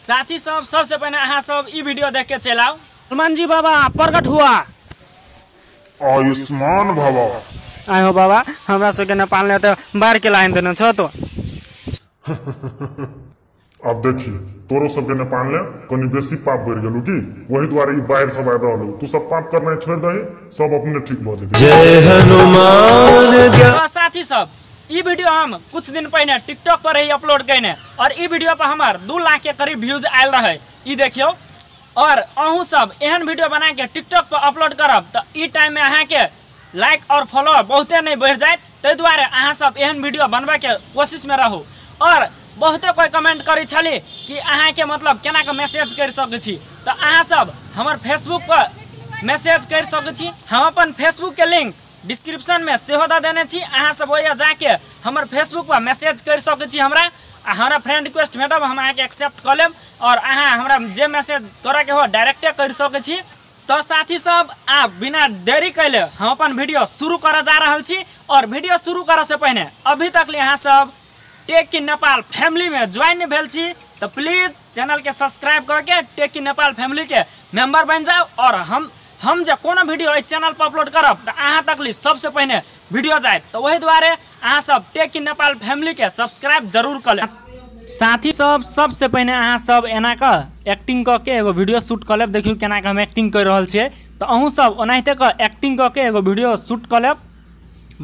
साथी सब सबसे पहले अहा सब ई वीडियो देख के चलाओ हनुमान जी बाबा प्रकट हुआ आयुष्मान बाबा आय हो बाबा हमरा सके नेपाल ने तो बाढ़ के लाइन देना छ तो अब देखी तोरो सबके नेपाल ने कनी बेसी पाप भर गेलु की वही द्वारा ई बाहर सब आ रहलू तू सब पाप करना छोड़ दही सब अपने ठीक भ जेते जय हनुमान साथी सब वीडियो हम कुछ दिन पहले टिकटॉक पर ही अपलोड कैने और ई वीडियो पर हमारे दू लाख के करीब व्यूज आयल रहे देखियो और अहू सब एहन वीडियो बना के टिकटॉक पर अपलोड करब तो टाइम में अहाँ के लाइक और फॉलोअर बहुते नहीं बढ़ जाए ते दुआरे अहाँ सब एहन वीडियो बनबे के कोशिश में रहू और बहुते कोई कमेंट करी कि अहम के मतलब केना के मैसेज कर सके छी तो अहाँ सब हमार फेसबुक पर मैसेज कर सके हम अपन फेसबुक के लिंक डिस्क्रिप्शन में सेहो देने अब अहाँ जाके हमर फेसबुक पर मैसेज कर सके छी हमरा हमारा फ्रेंड रिक्वेस्ट भेटब हम अहाँ एक्सेप्ट कर लेब और अहाँ हमरा जे मैसेज करे के हो डायरेक्टे कर सके छी तो साथी सब आ बिना देरी कैले हम अपन वीडियो शुरू करा जा रहा छी और वीडियो शुरू करा से पहले अभी तक अहाँ सब टेक इन नेपाल फैमिली में ज्वाइन नहीं भेल तो प्लीज़ चैनल के सब्सक्राइब करके टेक इन नेपाल फैमिली के मेंबर बन जाओ और हम हम जब कोनो वीडियो इस चैनल पर अपलोड करब तो अहाँ तकली सबसे पहले वीडियो जाए तो वही द्वारे अहाँ सब टेक इन नेपाल फैमिली के सब्सक्राइब जरूर कर ले साथी सब सबसे पहले अहाँ सब एना के एक्टिंग कऽ के एगो वीडियो शूट कर लेब देखियो केना के हम एक्टिंग कर रहल छियै तो अहूँ सब ओनाहिते कऽ एक्टिंग कऽ के एगो वीडियो शूट कर ले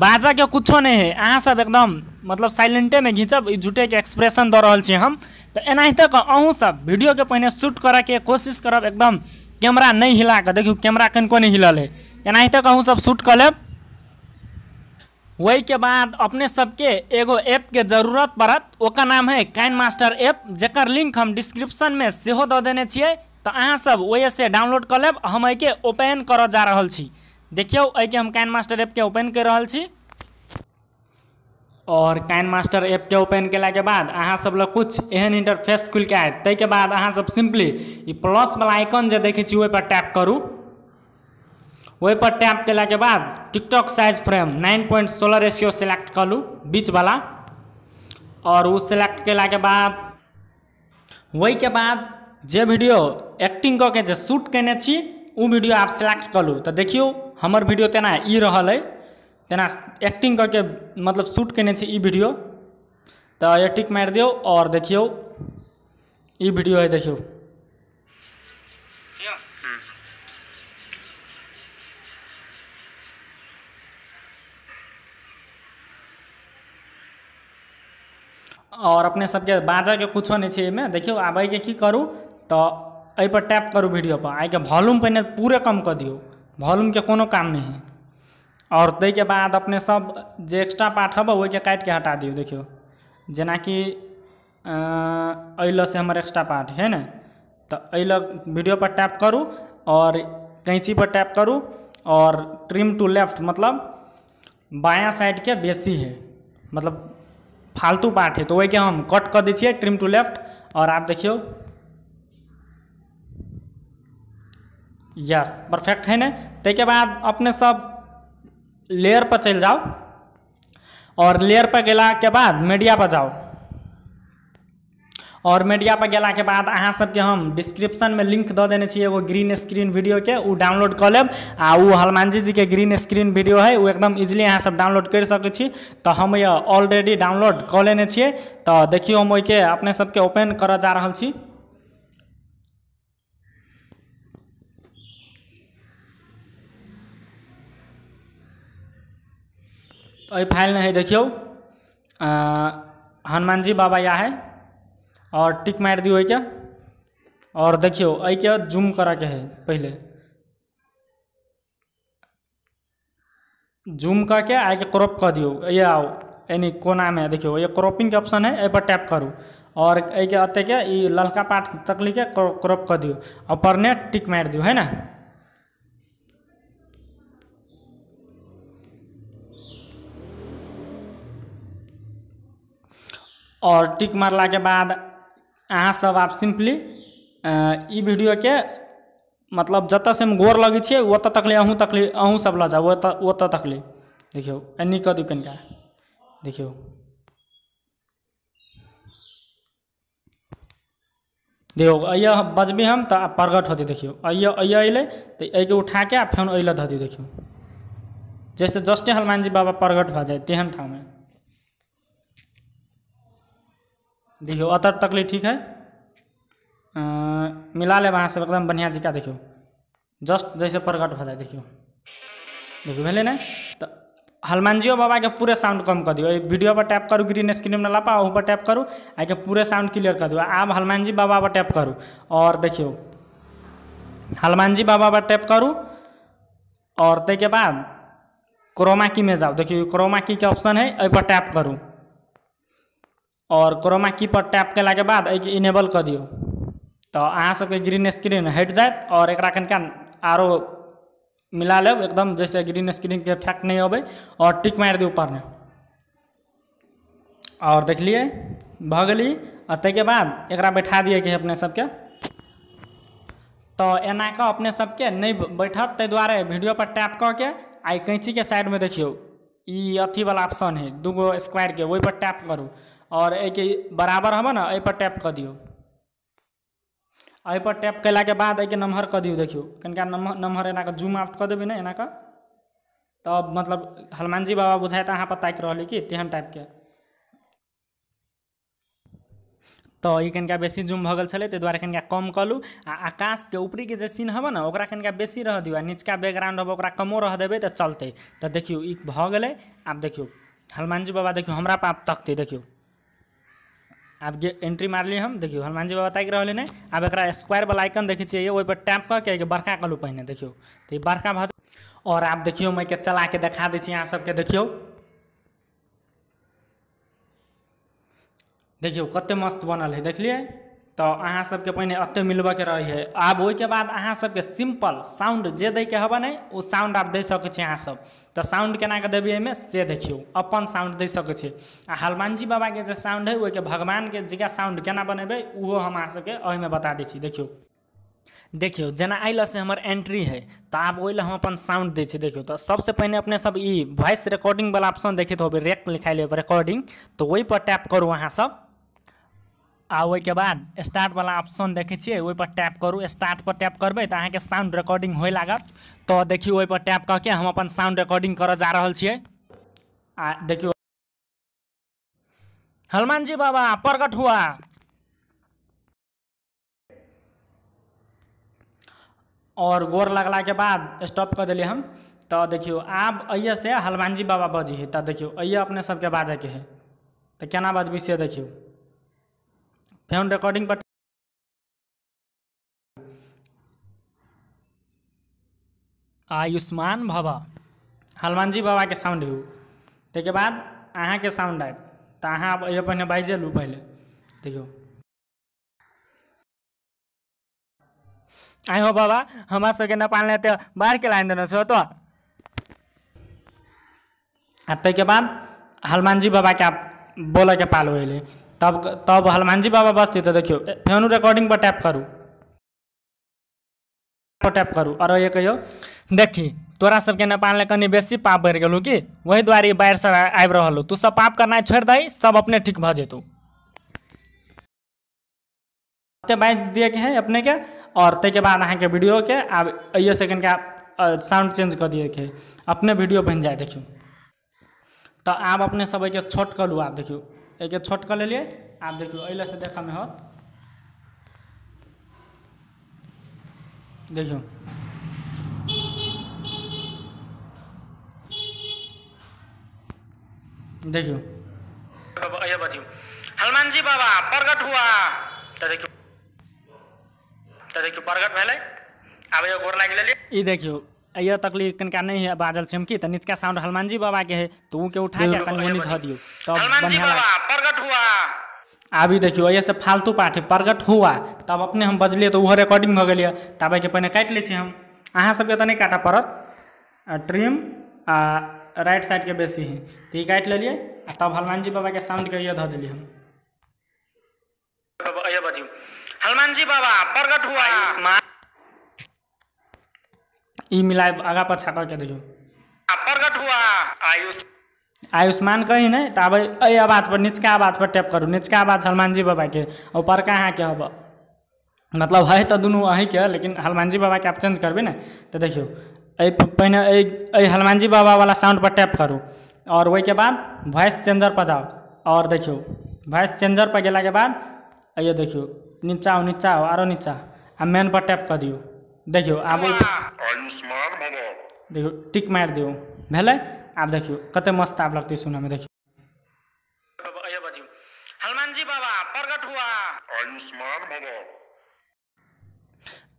बाजा के कुछो नहीं है अहाँ सब एकदम मतलब साइलेंटे में घींचब झूठे के एक्सप्रेशन दऽ रहल छियै हम तो एनाहिते कऽ अहूँ सब वीडियो के पहिने शूट करऽ के कोशिश करब एकदम कैमरा नहीं हिला के देखियो कैमरा कनको नहीं हिलल है एनाहिते तो कहूँ सब शूट कर ले वही के बाद अपने सबके एगो ऐप के जरूरत पड़त ओकर नाम है काइन मास्टर ऐप जकर लिंक हम डिस्क्रिप्शन में सेहो दे देने छे तो अहाँ सब वही से डाउनलोड कर लेब हम के ओपन कर जा रहा देखियो के हम काइन मास्टर ऐप के ओपन कर रहा और काइन मास्टर ऐप के ओपन कल के बाद अहाँ सब लोग कुछ एहन इंटरफेस खुल के आयत ते के बाद अहाँ सब सिंपली प्लस वाला आइकन जो देखे छी पर टैप करू पर टैप कल के बाद TikTok size frame nine point सोलह रेशियो सिलेक्ट कर लू बीच वाला और वो सिलेक्ट केला के बाद वही के बाद जे वीडियो एक्टिंग कूट के जे शूट वीडियो आप सिलेक्ट कर लू तो देखियो हमार वीडियो तेना ई है जेना एक्टिंग करके मतलब शूट कने वीडियो तो ये टिक मारि दियो और देखियो ई वीडियो है देखियो और अपने सबके बाजाके किछो नहि छै एहिमे देखियौ आब के की करूँ तो एहिपर टैप पर आई के वॉल्यूम पहले पूरे कम दियो वॉल्यूम के कोनो काम नहीं है और के बाद अपने सब जे एक्स्ट्रा पार्ट के काट के हटा दियो देखियो जेनाकि कि अं, लए से हमारे एक्स्ट्रा पार्ट है ना तो एहि वीडियो पर टैप करूँ और कैंची पर टैप करूँ और ट्रिम टू लेफ्ट मतलब बाया साइड के बेसी है मतलब फालतू पार्ट है तो वही के हम कट कर दीजिए ट्रिम टू लेफ्ट और आप देखियो यस परफेक्ट है ते के बाद अपने सब लेयर पर चल जाओ और लेयर पर गला के बाद मीडिया पर जाओ और मीडिया पर गला के बाद अहाँ सबके हम डिस्क्रिप्शन में लिंक दे देने एगो ग्रीन स्क्रीन वीडियो के वो डाउनलोड कर लेब आ जी जी के ग्रीन स्क्रीन वीडियो है वो एकदम इजिली अहाँ सब डाउनलोड कर सकते तो हम ये ऑलरेडी डाउनलोड कर लेने छियै तऽ देखियौ हम के अपने सबके ओपन करऽ जा रहा छी तो एहि है देखियो हनुमान जी बाबा या है और टिक मार मारि क्या और देखियो देखियौ एहिके जूम करा के है पहले जूम कऽ के आइके क्रॉप कर दियो ये आओ यानी कोना में देखियो ये क्रॉपिंग के ऑप्शन है एहिपर टैप करू आओर एहिके एतयके ई ललका पार्ट तक तकलीके क्रॉप कऽ दियौ आ उपरने टिक मार दियो है ना और टिक के बाद अहाँ सब आप सिंपली ई वीडियो के मतलब जत से हम गोर लगे लगै छियै ओतय तकली अहूँ तकली सब ला जाओ ओत तक ले देखियो एनी कऽ दू कनिका देखियो देखो अय बजबी हम तो प्रगट होतै देखियौ अय अइया अयलै तऽ एहिके उठाके आ फिर अल धऽ देखियो जैसे जस्टे हनुमान जी बाबा प्रगट भ जाए तेहन में अतर तक ले ठीक आ, मिला वहाँ से एकदम जी का देखियो जस्ट जैसे प्रकट देखियो जाए भले ना तो हनुमान जीओ बाबा के पूरे साउंड कम कऽ वीडियो पर टैप करू ग्रीन स्क्रीन में लापा पर टैप करू के पूरे साउंड क्लियर कऽ हनुमान आब बाबा पर टैप करू हनुमान जी बाबा पर टैप करू ते के बाद क्रोमा में जाओ देखियो क्रोमा की के ऑप्शन अ पर टैप करूँ और क्रोमा की पर टैप कल के बाद एक इनेबल कर दियो तो अहाँ सबके ग्रीन स्क्रीन हट जाए और एक कनिका आरो मिला लेब एकदम जैसे ग्रीन स्क्रीन के इफेक्ट नहीं अब और टिक मार दी ऊपर में और देखलिए लिए भगली और तक बाद एक बैठा दिए कि अपने सबके तो एना का अपने सबके नहीं बैठत द्वारे दुआरे पर टैप कैंची के साइड में देखियो देखियौ अथी वाला ऑप्शन है दूगो वही पर टैप करूँ और एक बराबर हम ना पर टैप कर दियो पर टैप कैला के बाद एक नम्हर कर दियो देखियो कनिका नम्हर नम्हर एना का जूम आउट कर देवी ना एना के तब मतलब हनुमान जी बाबा बुझाए अहाँ पर ताक रही कि तेहन टाइप के तो ई कनिका बेसी जूम भगल छे ते द्वारा कनिका कम कलू आ के ऊपरी के सीन हबऽ ना कनिका बेसी रह दियो आ निचका बैकग्राउंड हम कमो रह देवे तो चलते तो देखियो ई भऽ गेलै आब हनुमान जी बाबा देखियो हमारा पाप तकते देखियो अब एंट्री मार लिए हम देखियो हनुमान जी बाबा रहा है आब एक स्क्वायर वाला आइकन देखे चाहिए वही पर टैप के बड़का कलू पहने देखियो तो बड़का भाज और आप देखियो मैं के चला के देखा दी अहाँ सबके देखियो देखियो कते मस्त बनल है देखलिए तो अहाँ सबके पहले अत अत्ते के रही है आब के बाद अहाँ सबके सिंपल साउंड जे दे के हबऽ नहि वो साउंड आप दे सकै छी अहाँ सब तो साउंड केना के देबै में से देखियो अपन साउंड दे सकै छी आ हनुमान जी बाबा के जे साउंड है वो के भगवान के जिका साउंड केना बनेबे वो हम अहाँ सबके में बता दै छी देखियो देखियौ जेना एहि से हमर एंट्री है तो आप ओहि हम अपन साउंड दै छियै देखियौ तऽ सबसँ पहिने अपने सब ई वॉइस रिकॉर्डिंग वाला ऑप्शन देखैत होबै रेक लिखाइ लेबै रिकॉर्डिंग वही पर टैप करू अहाँ सब आ ओके बाद स्टार्ट वाला ऑप्शन देखे छे वही पर टैप करू स्टार्ट पर टैप करबे तो अहाँ के साउंड रिकॉर्डिंग हो लागत तो देखियो वही पर टैप करके हम अपन साउंड रिकॉर्डिंग कर जा रहा छे आ देखियो हनुमान जी बाबा प्रकट हुआ और गोर लगला के बाद स्टॉप कर दिलिए हम तो देखियो आब अये से हनुमान जी बाबा बजी है तो देखियो अये अपने सबके बाजे के है तो केना बजबी से देखियो found recording button Ayushman Hanuman जी बाबा के साउंड यू तक बाद अहाँ के साउंड आयत तो अहाँ ये पहिने बाजि लू पहले देखियो आय हो बाबा हमारा सबके नेपाल ने तो बाहर के लाइन देने तो आ तक बाद हनुमान जी बाबा के आप बोल के पाल हुए तब तब हनुमान जी बाबा बसती तो देखियो फेनु रिकॉर्डिंग पर टैप करू पर टैप करू और ये कहो देखी तोरा सबके नेपाल में कनी बेसी पाप बढ़ गलू कि वही दुआरे बाढ़ से आबि रहा तू सब पाप करना छोड़ दही सब अपने ठीक भ जेतू बाइज दिए के है अपने के और तक बाद अहाँ के वीडियो के आब अयो सेकंड के साउंड चेंज कर दिए के अपने वीडियो बन जाए देखियो तो आप अपने सब के छोट कलू आप देखियो एक छोट कर लिए आप देखियो अल से देखा में होत देखियो देखियो हनुमान जी बाबा प्रगट हुआ देखियो देखियो प्रगट भले आब गोर लागि लेलिए देखियो अयो तो तकली कनिका नहीं है बाजल छै हम की तऽ तो निचका साउंड हनुमान जी बाबा के है तो उ के उठा के कनि ओनी धऽ दियौ तब बढ़िया प्रकट हुआ अभी देखियो ये सब फालतू पाठ है प्रगट हुआ तब अपने हम बजलिए तो वह रिकॉर्डिंग हो गए तब के पहले काट ले छी हम अहाँ सबके तो नहीं काटा पड़त ट्रिम आ राइट साइड के बेसी है तो ये काटि लिए तब हनुमान जी बाबा के साउंड के ये धऽ देलिए हम हनुमान जी बाबा प्रगट हुआ मिला आगा पाछा करके देखियो प्रकट हुआ आयुष आयुष्मान कही नहीं तो अब अ आवाज पर निचका आवाज पर टैप करू निचका आवाज हनुमान जी बाबा के ऊपर का के हब मतलब है तो दोनों अहीं के लेकिन हनुमान जी बाबा के आप चेंज करबे ना तो देखियो पहले पहिने हनुमान जी बाबा वाला साउंड पर टैप करू और वही के बाद वॉइस चेंजर पर जाओ और देखियो वॉइस चेंजर पर गला के बाद अयो देखियो नीचा हो नीचा हो आरो नीचा आ मेन पर टैप कर दियो देखियो आब देखो टिक मार दियो भले आप देखियो कते मस्त आप लगते लगतै में देखियो हनुमान जी बाबा प्रकट हुआ आयुष्मान भव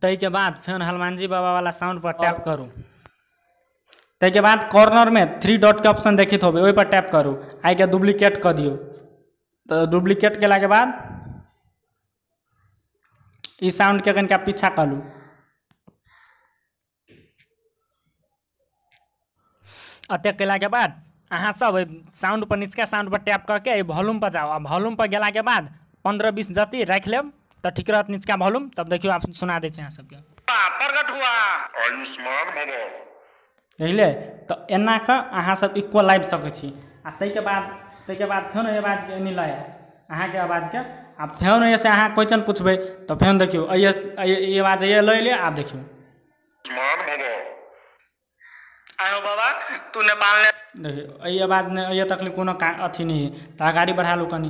तई के बाद फिर हनुमान जी बाबा वाला साउंड पर टैप करू तय के बाद कॉर्नर में थ्री डॉट के ऑप्शन देखित होबे ओहि पर टैप करू आई के डुप्लीकेट कर दियो तो डुप्लीकेट के के बाद इस साउंड के कन का पीछा कर करू अतः के बाद साउंड पर निचका साउंड पर टैप कऽ वॉल्यूमपर जाउ आ वॉल्यूमपर के बाद पंद्रह बीस जति रख लेब तो ठीक रहत निचका वॉल्यूम तब देखियो आप सुना दे अहाँ सबके प्रकट हुआ आयुष्मान भव तो एना के अहाँ सब इक्वल लाइव सकै छी आ तैके बाद तैके बाद फेन आवाज के एनी लाए अहाँ के आवाज के आ फिर ये से अहाँ क्वेश्चन पूछबै तो फेन देखियो आवाज ये लैले आब देखियो आयुष्मान आयो बाबा तू नेपाल ने देखिए ये आवाज़ ने ये तकली कोनो का अथी नहीं है तो बढ़ा लो कनी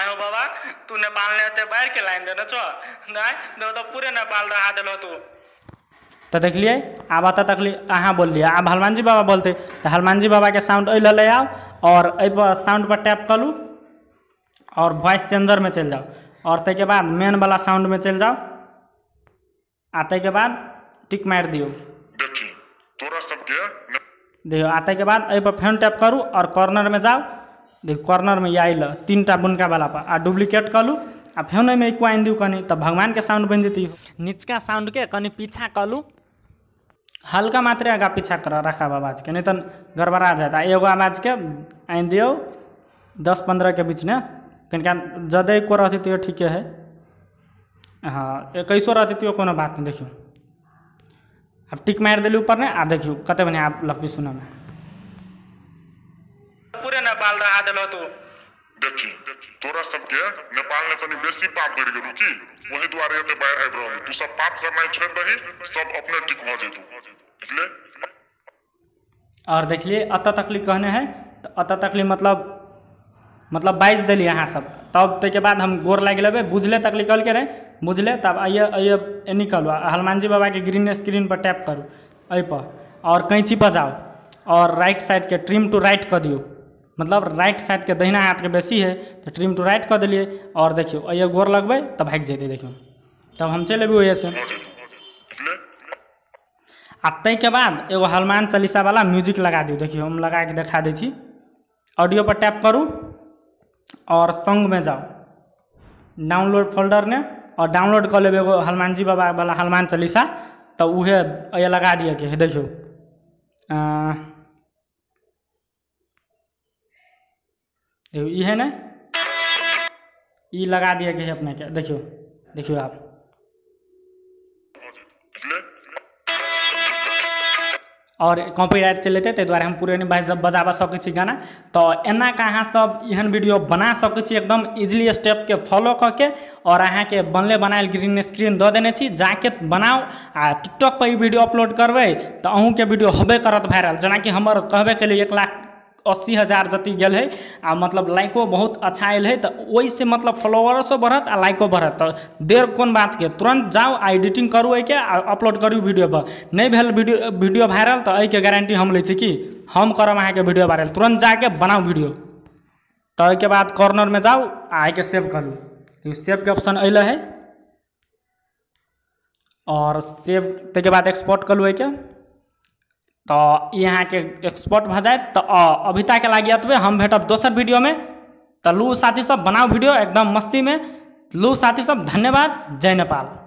आयो बाबा तू नेपाल ने ते बाहर के लाइन देना छो दाई दो तो पूरे नेपाल रहा देलो तू तो देख लिए आब आता तकली अहाँ बोल लिया आब हनुमान जी बाबा बोलते तो हनुमान जी बाबा के साउंड अल ले आओ और पर साउंड पर टैप करूँ और वॉइस चेंजर में चल जाओ और तक के बाद मेन वाला साउंड में चल जाओ आते के बाद टिक मारि दियो देखी आते के बाद अब फेन टैप करू में कॉर्नरमे जाउ कॉर्नर में ई आयल तीन टा बुनका पर आ डुप्लिकेट कलू आ फेन में एक आनि कनी कनि भगवान के साउंड बन जेतै निचका के कनी पीछा कलू हल्का मात्रे आगा पीछा कर रखा आवाज के नहीं तो गड़बड़ा जाए आ एगो आवाजके आनि दियौ दस बीच में कनिका ज्यादा एको रहती तो ठीक है हँ एकैसो रहतै तैयो बात नहीं देखियो आब टिक मार दिल ऊपर ने आब देखियौ कते बढ़िआँ आब लगतै सुनऽमे पूरे नेपाल तू देखी तोरा नेपाल ने बेसी पाप की वही तू सब पाप दही सब अपने टिक और देखिए अत तकली कहने हैं अत तकली मतलब मतलब बाइस दिली अहाँ सब तब तक के बाद हम गोर लग लेबे बुझले तक निकल के रे बुझले तब आइए आइए निकलू हनुमान जी बाबा के ग्रीन स्क्रीन पर टैप करू एहिपर और कैंची पर जाओ और राइट साइड के ट्रिम टू राइट कर दियो मतलब राइट साइड के दहिना हाथ के बेसी है तो ट्रिम टू राइट कर दिलिए और देखियो आइए गोर लगबै तो भागि जेतै देखियो तब हम चलि अयबै ओहिसँ आ ताहिके बाद एगो हनुमान चालीसा वाला म्यूजिक लगा दियो देखियो हम लगा के देखा दी छी पर टैप करू और संग में जाओ डाउनलोड फोल्डर ने और डाउनलोड कऽ हनुमान जी बाबा वाला हनुमान चालीसा तो वह ये लगा दिए हइ देखियो ये हइ ने ई लगा दियैके अपने के देखियो देखियो आप और कॉपी चलि जेतै ताहि दुआरे हम पूरे भाई सब बजाबऽ सकै छी गाना तो एना अहाँ सब एहन वीडियो बना सकै छी एकदम इजिली के फॉलो कऽ के अहाँ के बनले बनाएल ग्रीन स्क्रीन दऽ देने छी जाके आ टिकटॉक पर वीडियो अपलोड करबै अहू के वीडियो होबे करत वायरल कि हमर कहबे लिए एक लाख अस्सी हज़ार जति गल है आ मतलब लाइको बहुत अच्छा आयल है तो से मतलब फॉलोअर्सो बढ़त आ लाइको बढ़त तो देर कौन बात के तुरंत जाओ आ एडिटिंग करू आ अपलोड करू वीडियो पर नहीं भेल वीडियो वीडियो वायरल तो अ गारंटी हम ले कि हम करब अहाँ के वीडियो वायरल तुरंत जाके बनाऊ वीडियो तो के बाद कॉर्नर में जाओ आ के सेव करू सेव के ऑप्शन अल है और सेव तक बाद एक्सपोर्ट करूँ के तो यहाँ के एक्सपर्ट भऽ जाए तो अभी तक लागे अतबे हम भेटब दोसर में तो लू साथी सब बनाओ वीडियो एकदम मस्ती में लू साथी सब धन्यवाद जय नेपाल